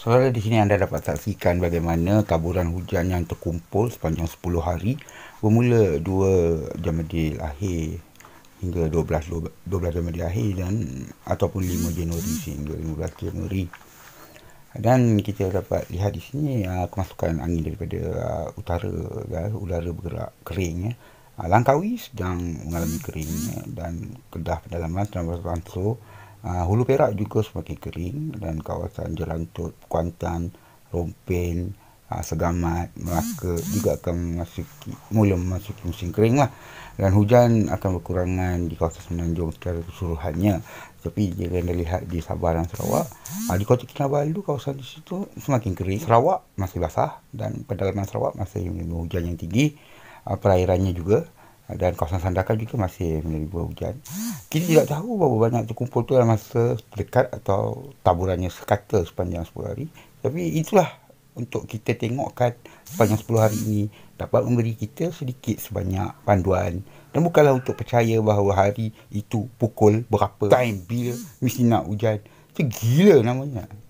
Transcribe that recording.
Saudara di sini anda dapat saksikan bagaimana taburan hujan yang terkumpul sepanjang 10 hari bermula 2 Jamadil akhir hingga 12 12 Jamadil akhir dan ataupun 5 Januari hingga 15 Januari. Dan kita dapat lihat di sini uh, kemasukan angin daripada uh, utara ya, udara bergerak kering Uh, Langkawi sedang mengalami kering ya, dan Kedah pedalaman dan Pantai Uh, Hulu Perak juga semakin kering dan kawasan Jelantut, Kuantan, Rompin, uh, Segamat, Melaka hmm. juga akan memasuki, mula memasuki musim kering lah. Dan hujan akan berkurangan di kawasan Semenanjung secara keseluruhannya. Tapi jika anda lihat di Sabah dan Sarawak, hmm. uh, di Kota Kinabalu kawasan di situ semakin kering. Sarawak masih basah dan pedalaman Sarawak masih mengalami hujan yang tinggi. Uh, perairannya juga dan kawasan Sandakan juga masih menerima hujan. Hmm kita tidak tahu berapa banyak terkumpul tu dalam masa dekat atau taburannya sekata sepanjang 10 hari. Tapi itulah untuk kita tengokkan sepanjang 10 hari ini dapat memberi kita sedikit sebanyak panduan. Dan bukanlah untuk percaya bahawa hari itu pukul berapa time bila mesti nak hujan. Itu gila namanya.